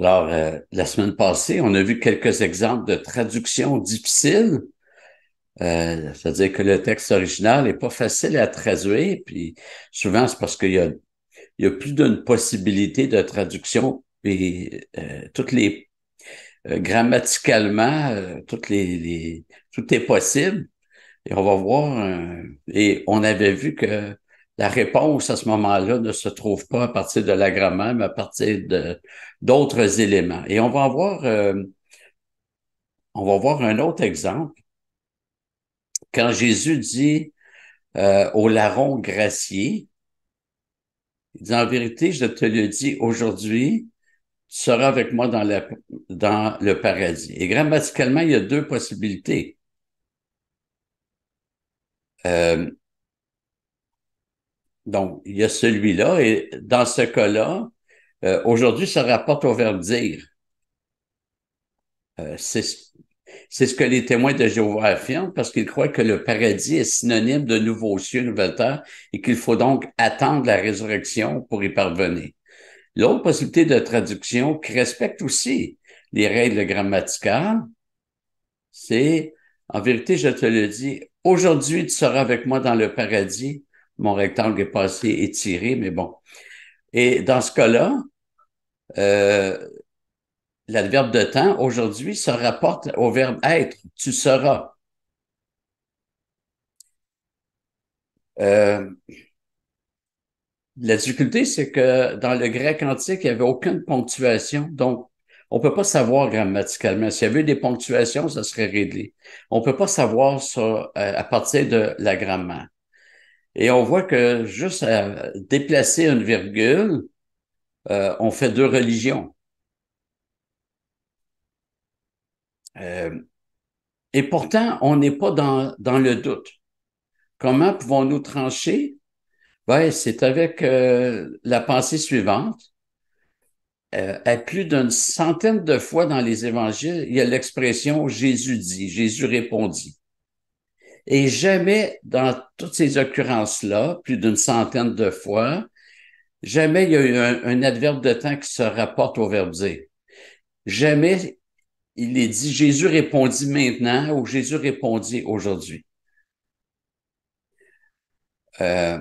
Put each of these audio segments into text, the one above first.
Alors, euh, la semaine passée, on a vu quelques exemples de traduction difficile, Euh, c'est-à-dire que le texte original n'est pas facile à traduire, puis souvent c'est parce qu'il y a, il y a plus d'une possibilité de traduction, puis euh, toutes les euh, grammaticalement, toutes les, les, tout est possible. Et on va voir, et on avait vu que la réponse à ce moment-là ne se trouve pas à partir de la grammaire, mais à partir d'autres éléments. Et on va avoir, euh, on va voir un autre exemple. Quand Jésus dit euh, au larron gracier, il dit en vérité, je te le dis aujourd'hui, tu seras avec moi dans, dans le paradis. Et grammaticalement, il y a deux possibilités. Euh, donc, il y a celui-là. Et dans ce cas-là, euh, aujourd'hui, ça rapporte au verbe dire. Euh, c'est ce que les témoins de Jéhovah affirment parce qu'ils croient que le paradis est synonyme de nouveaux cieux, nouvelle terre et qu'il faut donc attendre la résurrection pour y parvenir. L'autre possibilité de traduction qui respecte aussi les règles grammaticales, c'est, en vérité, je te le dis, aujourd'hui tu seras avec moi dans le paradis mon rectangle est passé assez étiré, mais bon. Et dans ce cas-là, euh, l'adverbe de temps aujourd'hui se rapporte au verbe être, tu seras. Euh, la difficulté, c'est que dans le grec antique, il n'y avait aucune ponctuation. Donc, on ne peut pas savoir grammaticalement. S'il y avait des ponctuations, ça serait réglé. On ne peut pas savoir ça euh, à partir de la grammaire. Et on voit que juste à déplacer une virgule, euh, on fait deux religions. Euh, et pourtant, on n'est pas dans, le doute. Comment pouvons-nous trancher? Ouais, ben, c'est avec euh, la pensée suivante. à plus d'une centaine de fois dans les évangiles, il y a l'expression Jésus dit, Jésus répondit. Et jamais dans toutes ces occurrences-là, plus d'une centaine de fois, jamais il y a eu un, adverbe de temps qui se rapporte au verbe dire. Jamais il est dit Jésus répondit maintenant ou Jésus répondit aujourd'hui. Euh,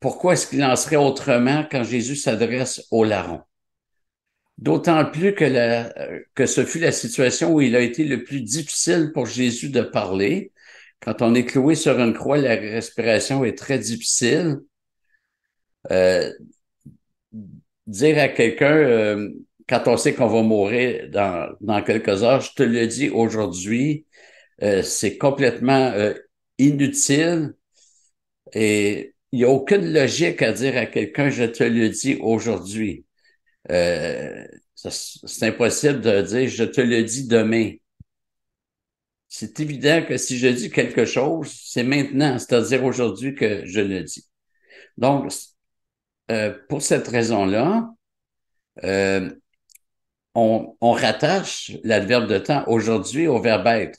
pourquoi est-ce qu'il en serait autrement quand Jésus s'adresse au larron? D'autant plus que, la, euh, que ce fut la situation où il a été le plus difficile pour Jésus de parler, quand on est cloué sur une croix, la respiration est très difficile. Euh, dire à quelqu'un, euh, quand on sait qu'on va mourir dans, quelques heures, je te le dis aujourd'hui, euh, c'est complètement inutile et il n'y a aucune logique à dire à quelqu'un, je te le dis aujourd'hui. c'est impossible de dire, je te le dis demain c'est évident que si je dis quelque chose, c'est maintenant, c'est-à-dire aujourd'hui que je le dis. Donc, euh, pour cette raison-là, euh, on, on, rattache l'adverbe de temps aujourd'hui au verbe être.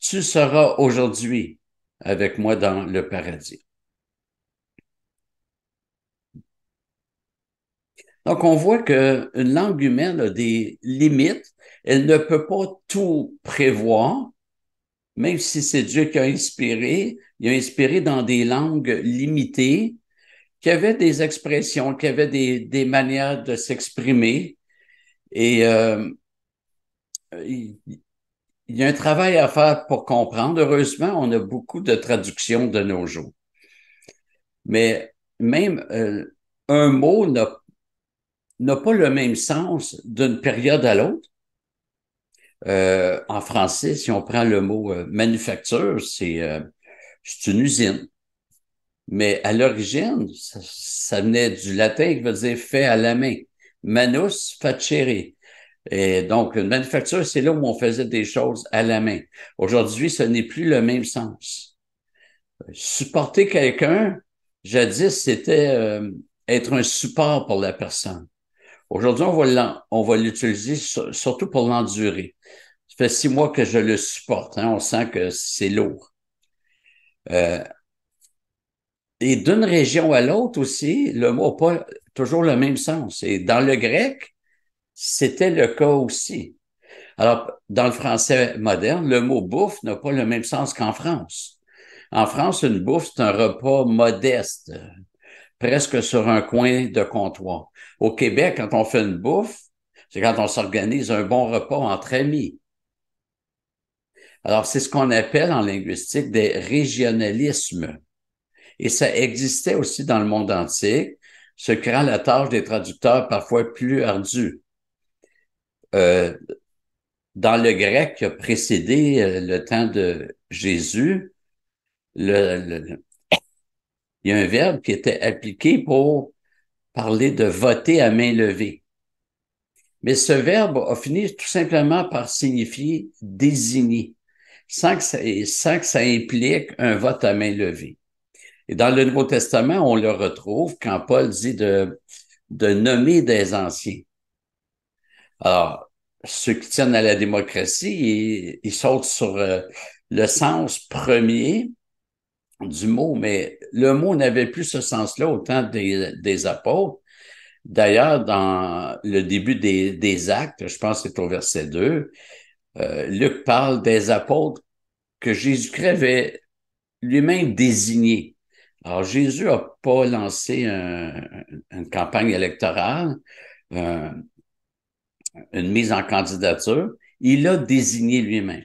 Tu seras aujourd'hui avec moi dans le paradis. Donc, on voit qu'une langue humaine a des limites. Elle ne peut pas tout prévoir, même si c'est Dieu qui a inspiré, il a inspiré dans des langues limitées, qui avaient des expressions, qui avaient des, manières de s'exprimer. Et euh, il, y a un travail à faire pour comprendre. Heureusement, on a beaucoup de traductions de nos jours. Mais même euh, un mot n'a pas le même sens d'une période à l'autre. Euh, en français, si on prend le mot euh, manufacture, c'est euh, une usine. Mais à l'origine, ça, venait du latin qui veut dire fait à la main. Manus facere. Et donc, une manufacture, c'est là où on faisait des choses à la main. Aujourd'hui, ce n'est plus le même sens. Supporter quelqu'un, jadis, c'était euh, être un support pour la personne. Aujourd'hui, on va l'utiliser surtout pour l'endurer. Ça fait six mois que je le supporte. Hein. on sent que c'est lourd. Euh, et d'une région à l'autre aussi, le mot n'a pas toujours le même sens. Et dans le grec, c'était le cas aussi. Alors, dans le français moderne, le mot bouffe n'a pas le même sens qu'en France. En France, une bouffe, c'est un repas modeste, presque sur un coin de comptoir. Au Québec, quand on fait une bouffe, c'est quand on s'organise un bon repas entre amis. Alors, c'est ce qu'on appelle en linguistique des régionalismes. Et ça existait aussi dans le monde antique, ce qui rend la tâche des traducteurs parfois plus ardue. Euh, dans le grec qui a précédé euh, le temps de Jésus, le, il y a un verbe qui était appliqué pour parler de voter à main levée. Mais ce verbe a fini tout simplement par signifier désigner, sans que ça, implique un vote à main levée. Et dans le Nouveau Testament, on le retrouve quand Paul dit de, nommer des anciens. Alors, ceux qui tiennent à la démocratie, ils, ils sautent sur euh, le sens premier du mot, mais le mot n'avait plus ce sens-là au temps des, des apôtres. D'ailleurs, dans le début des, actes, je pense que c'est au verset 2, euh, Luc parle des apôtres que Jésus-Christ avait lui-même désignés. Alors, Jésus n'a pas lancé une campagne électorale, une mise en candidature. Il l'a désigné lui-même.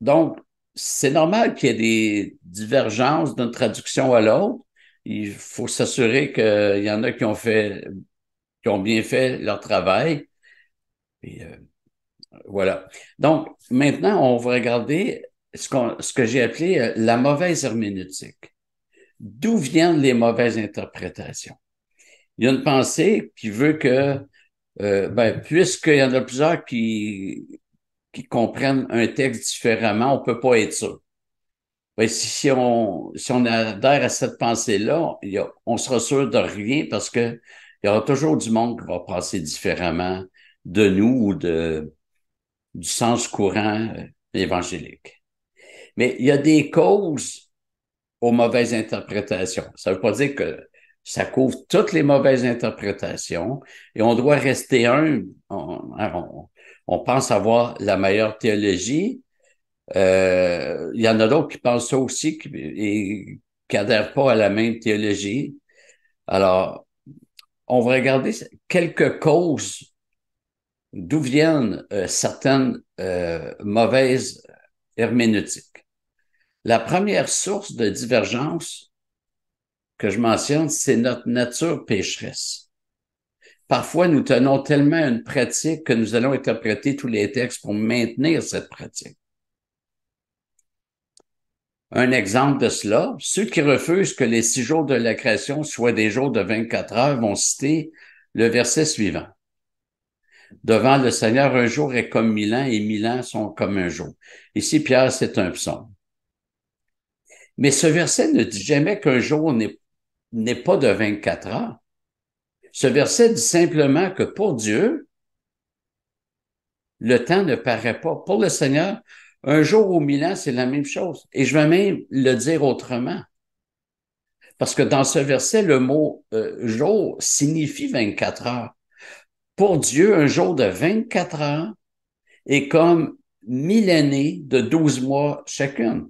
Donc, c'est normal qu'il y ait des divergences d'une traduction à l'autre. Il faut s'assurer qu'il y en a qui ont fait, qui ont bien fait leur travail. Et euh, voilà. Donc, maintenant, on va regarder ce, qu ce que j'ai appelé euh, la mauvaise herméneutique. D'où viennent les mauvaises interprétations? Il y a une pensée qui veut que, euh, ben, puisqu'il y en a plusieurs qui qui comprennent un texte différemment, on ne peut pas être sûr. Ben, si, on, adhère à cette pensée-là, on sera sûr de rien parce qu'il y aura toujours du monde qui va penser différemment de nous ou de, du sens courant euh, évangélique. Mais il y a des causes aux mauvaises interprétations. Ça ne veut pas dire que ça couvre toutes les mauvaises interprétations et on doit rester un on pense avoir la meilleure théologie. Euh, il y en a d'autres qui pensent ça aussi qui, et qui n'adhèrent pas à la même théologie. Alors, on va regarder quelques causes d'où viennent euh, certaines euh, mauvaises herméneutiques. La première source de divergence que je mentionne, c'est notre nature pécheresse. Parfois, nous tenons tellement à une pratique que nous allons interpréter tous les textes pour maintenir cette pratique. Un exemple de cela, ceux qui refusent que les six jours de la création soient des jours de 24 heures vont citer le verset suivant. Devant le Seigneur, un jour est comme mille ans et mille ans sont comme un jour. Ici, Pierre, c'est un psaume. Mais ce verset ne dit jamais qu'un jour n'est pas de 24 heures. Ce verset dit simplement que pour Dieu, le temps ne paraît pas. Pour le Seigneur, un jour ou mille ans, c'est la même chose. Et je vais même le dire autrement. Parce que dans ce verset, le mot euh, jour signifie 24 heures. Pour Dieu, un jour de 24 heures est comme mille années de 12 mois chacune.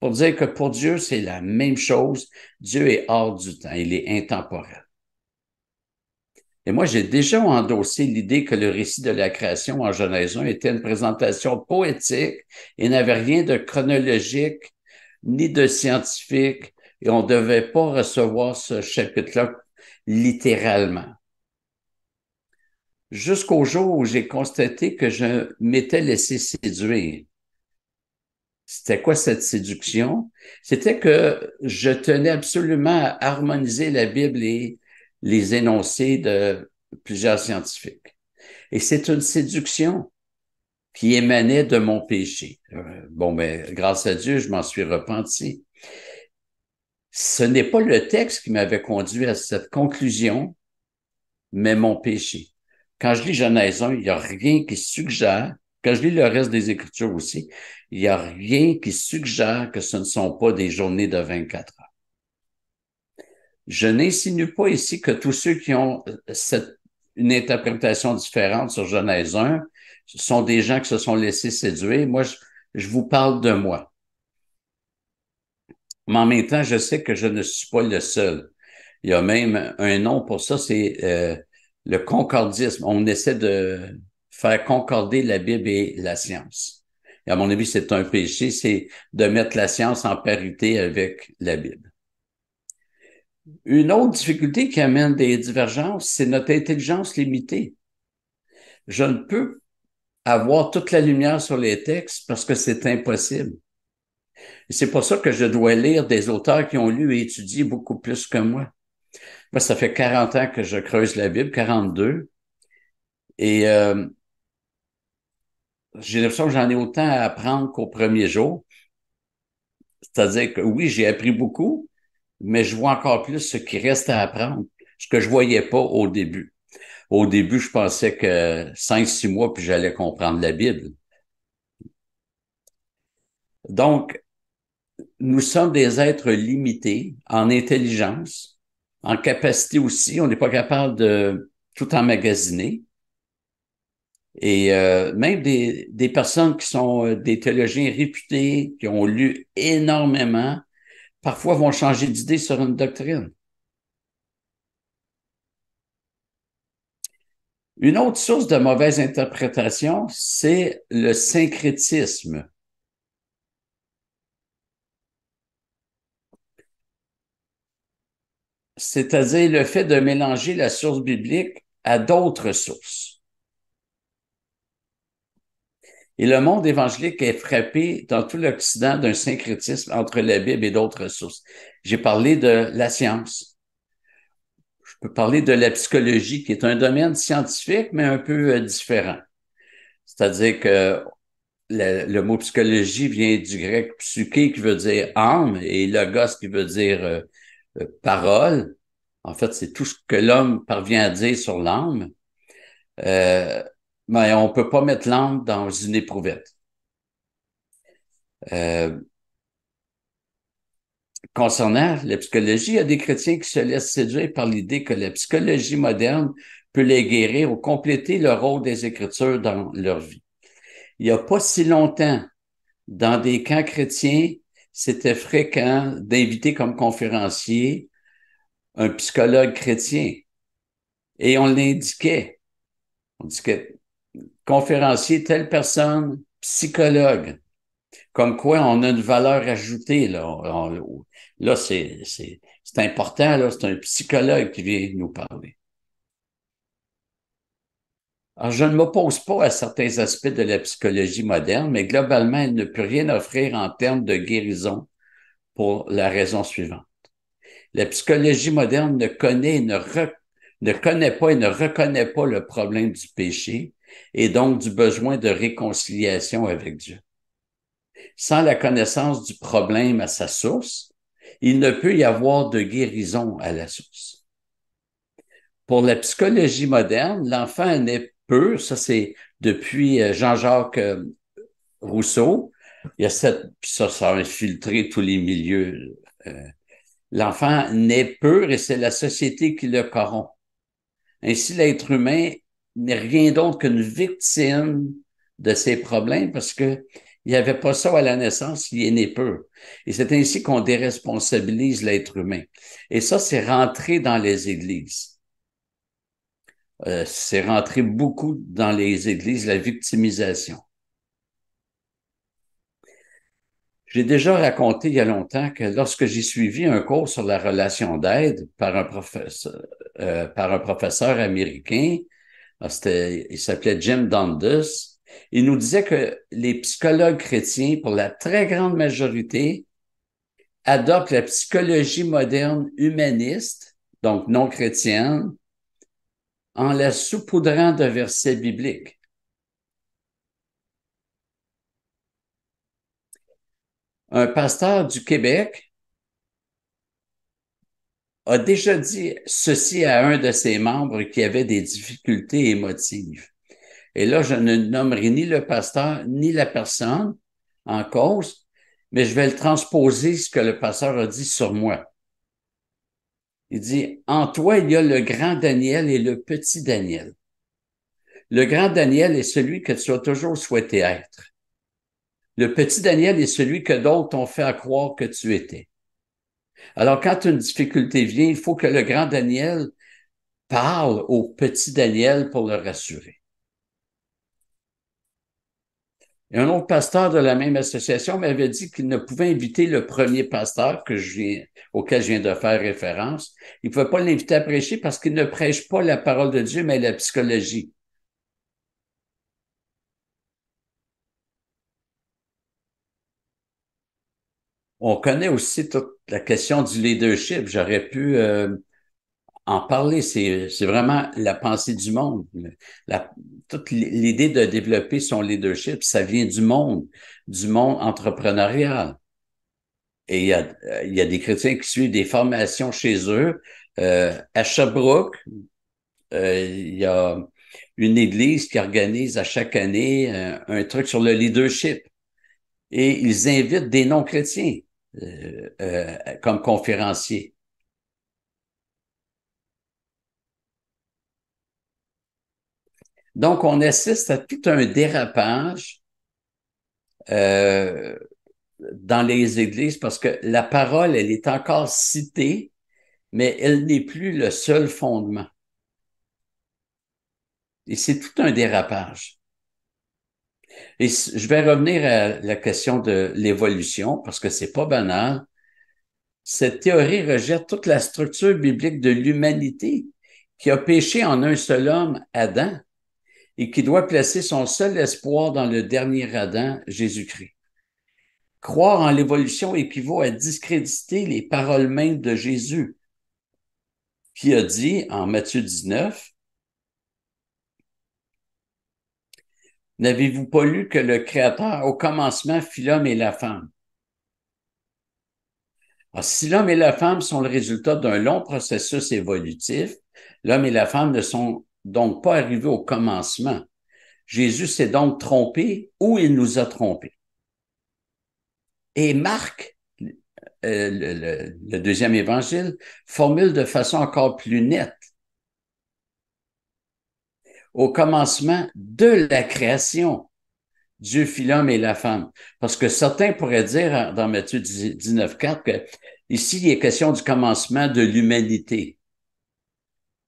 Pour dire que pour Dieu, c'est la même chose. Dieu est hors du temps, il est intemporel. Et moi, j'ai déjà endossé l'idée que le récit de la création en Genèse 1 était une présentation poétique et n'avait rien de chronologique ni de scientifique, et on ne devait pas recevoir ce chapitre-là littéralement. Jusqu'au jour où j'ai constaté que je m'étais laissé séduire. C'était quoi cette séduction? C'était que je tenais absolument à harmoniser la Bible et les énoncés de plusieurs scientifiques. Et c'est une séduction qui émanait de mon péché. Euh, bon, mais grâce à Dieu, je m'en suis repenti. Ce n'est pas le texte qui m'avait conduit à cette conclusion, mais mon péché. Quand je lis Genèse 1, il n'y a rien qui suggère, quand je lis le reste des Écritures aussi, il n'y a rien qui suggère que ce ne sont pas des journées de 24 heures. Je n'insinue pas ici que tous ceux qui ont euh, une interprétation différente sur Genèse 1 sont des gens qui se sont laissés séduire. Moi, je, je vous parle de moi. Mais en même temps, je sais que je ne suis pas le seul. Il y a même un nom pour ça, c'est euh, le concordisme. On essaie de faire concorder la Bible et la science. Et à mon avis, c'est un péché, c'est de mettre la science en parité avec la Bible. Une autre difficulté qui amène des divergences, c'est notre intelligence limitée. Je ne peux avoir toute la lumière sur les textes parce que c'est impossible. C'est pour ça que je dois lire des auteurs qui ont lu et étudié beaucoup plus que moi. Moi, ça fait 40 ans que je creuse la Bible, 42. Et euh, j'ai l'impression que j'en ai autant à apprendre qu'au premier jour. C'est-à-dire que oui, j'ai appris beaucoup, mais je vois encore plus ce qui reste à apprendre, ce que je voyais pas au début. Au début, je pensais que cinq, six mois, puis j'allais comprendre la Bible. Donc, nous sommes des êtres limités en intelligence, en capacité aussi. On n'est pas capable de tout emmagasiner. Et euh, même des, des personnes qui sont euh, des théologiens réputés, qui ont lu énormément, parfois vont changer d'idée sur une doctrine. Une autre source de mauvaise interprétation, c'est le syncrétisme. C'est-à-dire le fait de mélanger la source biblique à d'autres sources. Et le monde évangélique est frappé dans tout l'Occident d'un syncrétisme entre la Bible et d'autres sources. J'ai parlé de la science. Je peux parler de la psychologie, qui est un domaine scientifique, mais un peu euh, différent. C'est-à-dire que le, mot psychologie vient du grec psyché, qui veut dire âme, et logos, qui veut dire euh, euh, parole. En fait, c'est tout ce que l'homme parvient à dire sur l'âme. Euh, mais on ne peut pas mettre l'âme dans une éprouvette. Euh, concernant la psychologie, il y a des chrétiens qui se laissent séduire par l'idée que la psychologie moderne peut les guérir ou compléter le rôle des Écritures dans leur vie. Il n'y a pas si longtemps, dans des camps chrétiens, c'était fréquent d'inviter comme conférencier un psychologue chrétien. Et on l'indiquait. On disait, conférencier, telle personne, psychologue. Comme quoi, on a une valeur ajoutée. Là, là c'est, important. Là, c'est un psychologue qui vient nous parler. Alors, je ne m'oppose pas à certains aspects de la psychologie moderne, mais globalement, elle ne peut rien offrir en termes de guérison pour la raison suivante. La psychologie moderne ne connaît, ne, ne connaît pas et ne reconnaît pas le problème du péché, et donc du besoin de réconciliation avec Dieu. Sans la connaissance du problème à sa source, il ne peut y avoir de guérison à la source. Pour la psychologie moderne, l'enfant n'est peu, ça c'est depuis euh, Jean-Jacques euh, Rousseau, il y a cette, ça, ça infiltré tous les milieux. Euh, l'enfant n'est peur et c'est la société qui le corrompt. Ainsi, l'être humain n'est rien d'autre qu'une victime de ces problèmes parce que il n'y avait pas ça à la naissance, il est né peu. Et c'est ainsi qu'on déresponsabilise l'être humain. Et ça, c'est rentré dans les églises. Euh, c'est rentré beaucoup dans les églises, la victimisation. J'ai déjà raconté il y a longtemps que lorsque j'ai suivi un cours sur la relation d'aide par un euh, par un professeur américain, il s'appelait Jim Dundas. Il nous disait que les psychologues chrétiens, pour la très grande majorité, adoptent la psychologie moderne humaniste, donc non chrétienne, en la saupoudrant de versets bibliques. Un pasteur du Québec a déjà dit ceci à un de ses membres qui avait des difficultés émotives. Et là, je ne nommerai ni le pasteur ni la personne en cause, mais je vais le transposer ce que le pasteur a dit sur moi. Il dit, en toi, il y a le grand Daniel et le petit Daniel. Le grand Daniel est celui que tu as toujours souhaité être. Le petit Daniel est celui que d'autres ont fait croire que tu étais. Alors, quand une difficulté vient, il faut que le grand Daniel parle au petit Daniel pour le rassurer. un autre pasteur de la même association m'avait dit qu'il ne pouvait inviter le premier pasteur que auquel je viens de faire référence. Il ne pouvait pas l'inviter à prêcher parce qu'il ne prêche pas la parole de Dieu, mais la psychologie. on connaît aussi toute la question du leadership. J'aurais pu euh, en parler. C'est vraiment la pensée du monde. toute l'idée de développer son leadership, ça vient du monde, du monde entrepreneurial. Et il y a, des chrétiens qui suivent des formations chez eux. Euh, à Sherbrooke, euh, il y a une église qui organise à chaque année un, un truc sur le leadership. Et ils invitent des non-chrétiens euh, euh, comme conférencier. Donc, on assiste à tout un dérapage euh, dans les églises parce que la parole, elle est encore citée, mais elle n'est plus le seul fondement. Et c'est tout un dérapage. Et je vais revenir à la question de l'évolution parce que c'est pas banal. Cette théorie rejette toute la structure biblique de l'humanité qui a péché en un seul homme, Adam, et qui doit placer son seul espoir dans le dernier Adam, Jésus-Christ. Croire en l'évolution équivaut à discréditer les paroles mêmes de Jésus, qui a dit en Matthieu 19, N'avez-vous pas lu que le Créateur, au commencement, fit l'homme et la femme? Ah, si l'homme et la femme sont le résultat d'un long processus évolutif, l'homme et la femme ne sont donc pas arrivés au commencement. Jésus s'est donc trompé ou il nous a trompés. Et Marc, euh, le deuxième évangile, formule de façon encore plus nette au commencement de la création. Dieu fit l'homme et la femme. Parce que certains pourraient dire hein, dans Matthieu 19.4 que ici, il est question du commencement de l'humanité.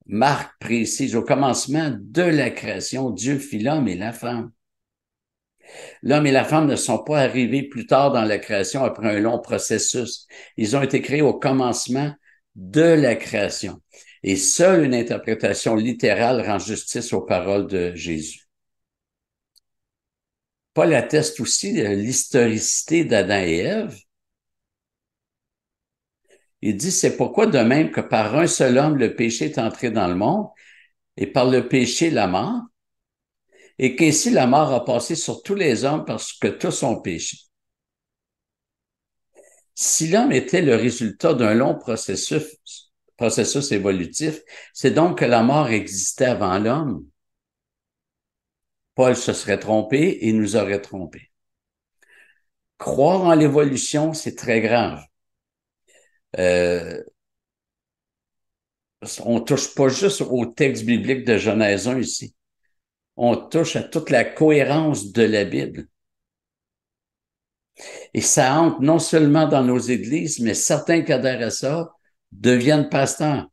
Marc précise, au commencement de la création, Dieu fit l'homme et la femme. L'homme et la femme ne sont pas arrivés plus tard dans la création après un long processus. Ils ont été créés au commencement de la création. Et seule une interprétation littérale rend justice aux paroles de Jésus. Paul atteste aussi l'historicité d'Adam et Ève. Il dit, c'est pourquoi de même que par un seul homme le péché est entré dans le monde, et par le péché la mort, et qu'ainsi la mort a passé sur tous les hommes parce que tous ont péché. Si l'homme était le résultat d'un long processus processus évolutif, c'est donc que la mort existait avant l'homme. Paul se serait trompé et nous aurait trompés. Croire en l'évolution, c'est très grave. Euh, on touche pas juste au texte biblique de Genèse 1 ici. On touche à toute la cohérence de la Bible. Et ça entre non seulement dans nos églises, mais certains cadres à ça deviennent pasteur.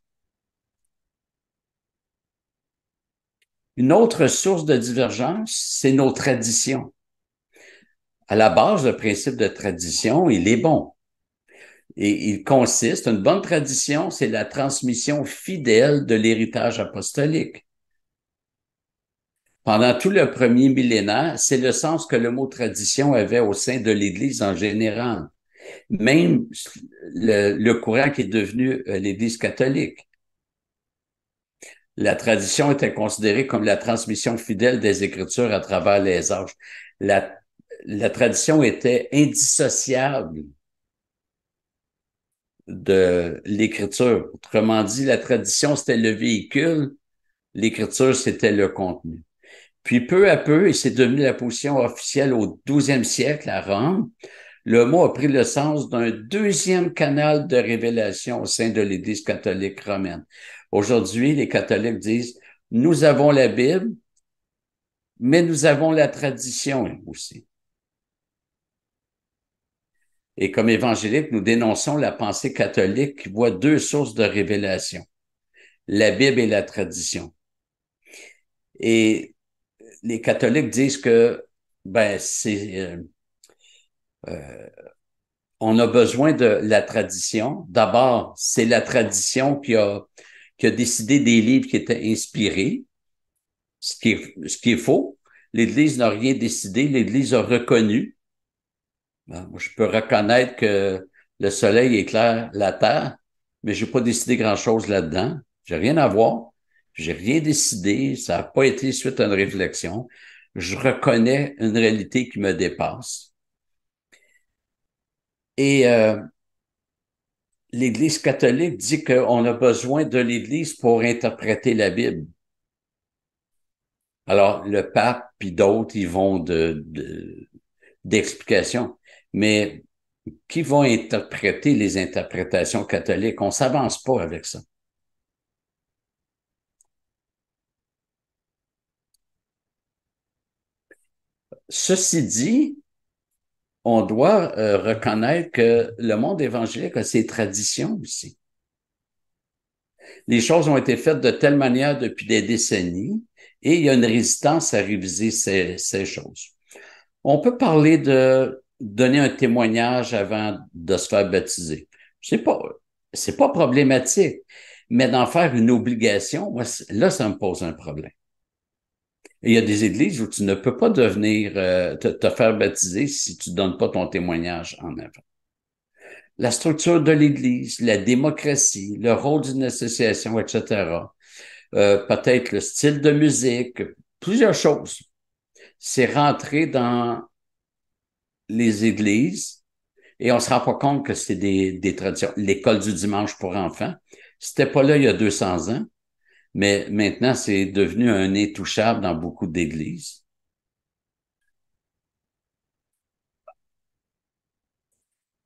Une autre source de divergence, c'est nos traditions. À la base, le principe de tradition, il est bon. Et il consiste, une bonne tradition, c'est la transmission fidèle de l'héritage apostolique. Pendant tout le premier millénaire, c'est le sens que le mot tradition avait au sein de l'Église en général. Même le, courant qui est devenu euh, l'Église catholique. La tradition était considérée comme la transmission fidèle des Écritures à travers les âges. La, tradition était indissociable de l'Écriture. Autrement dit, la tradition, c'était le véhicule, l'Écriture, c'était le contenu. Puis peu à peu, et c'est devenu la position officielle au 12e siècle à Rome, le mot a pris le sens d'un deuxième canal de révélation au sein de l'Église catholique romaine. Aujourd'hui, les catholiques disent, nous avons la Bible, mais nous avons la tradition aussi. Et comme évangélique, nous dénonçons la pensée catholique qui voit deux sources de révélation, la Bible et la tradition. Et les catholiques disent que ben, c'est, euh, euh, on a besoin de la tradition. D'abord, c'est la tradition qui a, qui décidé des livres qui étaient inspirés, ce qui est, faux. L'Église n'a rien décidé, l'Église a reconnu. Hein, je peux reconnaître que le soleil éclaire la terre, mais n'ai pas décidé grand-chose là-dedans. J'ai rien à voir. J'ai rien décidé. Ça n'a pas été suite à une réflexion. Je reconnais une réalité qui me dépasse. Et euh, l'Église catholique dit qu'on a besoin de l'Église pour interpréter la Bible. Alors, le pape puis d'autres, ils vont de, d'explications. Mais qui vont interpréter les interprétations catholiques? On s'avance pas avec ça. Ceci dit, on doit euh, reconnaître que le monde évangélique a ses traditions aussi. Les choses ont été faites de telle manière depuis des décennies et il y a une résistance à réviser ces, choses. On peut parler de donner un témoignage avant de se faire baptiser. C'est pas, c'est pas problématique, mais d'en faire une obligation, là, ça me pose un problème il y a des églises où tu ne peux pas devenir, euh, te, faire baptiser si tu ne donnes pas ton témoignage en avant. La structure de l'Église, la démocratie, le rôle d'une association, etc. Euh, peut-être le style de musique, plusieurs choses. C'est rentré dans les églises et on se rend pas compte que c'est des, des traditions. L'école du dimanche pour enfants, c'était pas là il y a 200 ans mais maintenant, c'est devenu un nez dans beaucoup d'églises.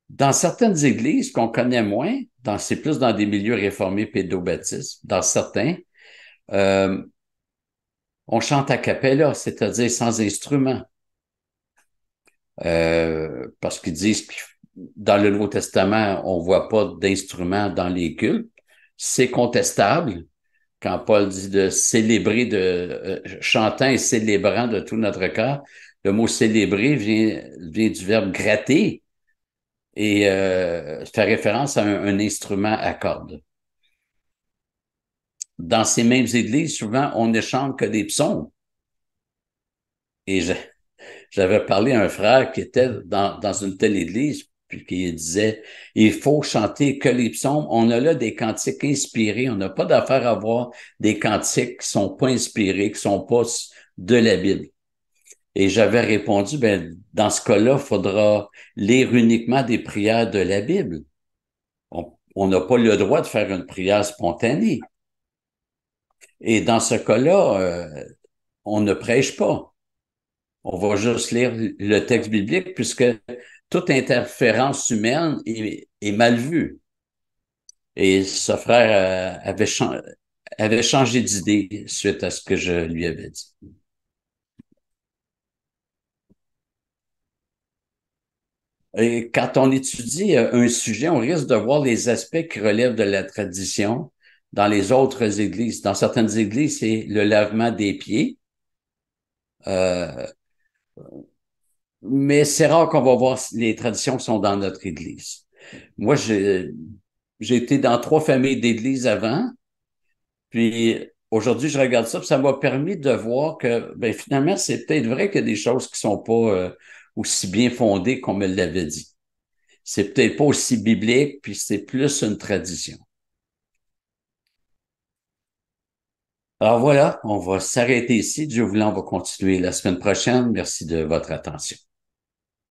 Dans certaines églises qu'on connaît moins, c'est plus dans des milieux réformés pédobaptistes, dans certains, euh, on chante à capella, c'est-à-dire sans instrument. Euh, parce qu'ils disent que dans le Nouveau Testament, on ne voit pas d'instrument dans les cultes. C'est contestable, quand Paul dit de célébrer, de chanter euh, chantant et célébrant de tout notre corps, le mot célébrer vient, du verbe gratter et euh, fait référence à un, instrument à cordes. Dans ces mêmes églises, souvent, on ne chante que des psaumes. Et j'avais parlé à un frère qui était dans une telle église, puis qui disait il faut chanter que les psaumes. On a là des cantiques inspirés. On n'a pas d'affaire à voir des cantiques qui sont pas inspirés, qui sont pas de la Bible. Et j'avais répondu ben dans ce cas-là, faudra lire uniquement des prières de la Bible. On n'a pas le droit de faire une prière spontanée. Et dans ce cas-là, euh, on ne prêche pas. On va juste lire le texte biblique puisque toute interférence humaine est, mal vue. Et ce frère euh, avait, avait changé d'idée suite à ce que je lui avais dit. Et quand on étudie euh, un sujet, on risque de voir les aspects qui relèvent de la tradition dans les autres églises. Dans certaines églises, c'est le lavement des pieds. Euh, mais c'est rare qu'on va voir les traditions sont dans notre Église. Moi, j'ai été dans trois familles d'églises avant, puis aujourd'hui, je regarde ça, ça m'a permis de voir que ben, finalement, c'est peut-être vrai qu'il y a des choses qui sont pas euh, aussi bien fondées qu'on me l'avait dit. C'est peut-être pas aussi biblique, puis c'est plus une tradition. Alors voilà, on va s'arrêter ici. Dieu voulant, on va continuer la semaine prochaine. Merci de votre attention.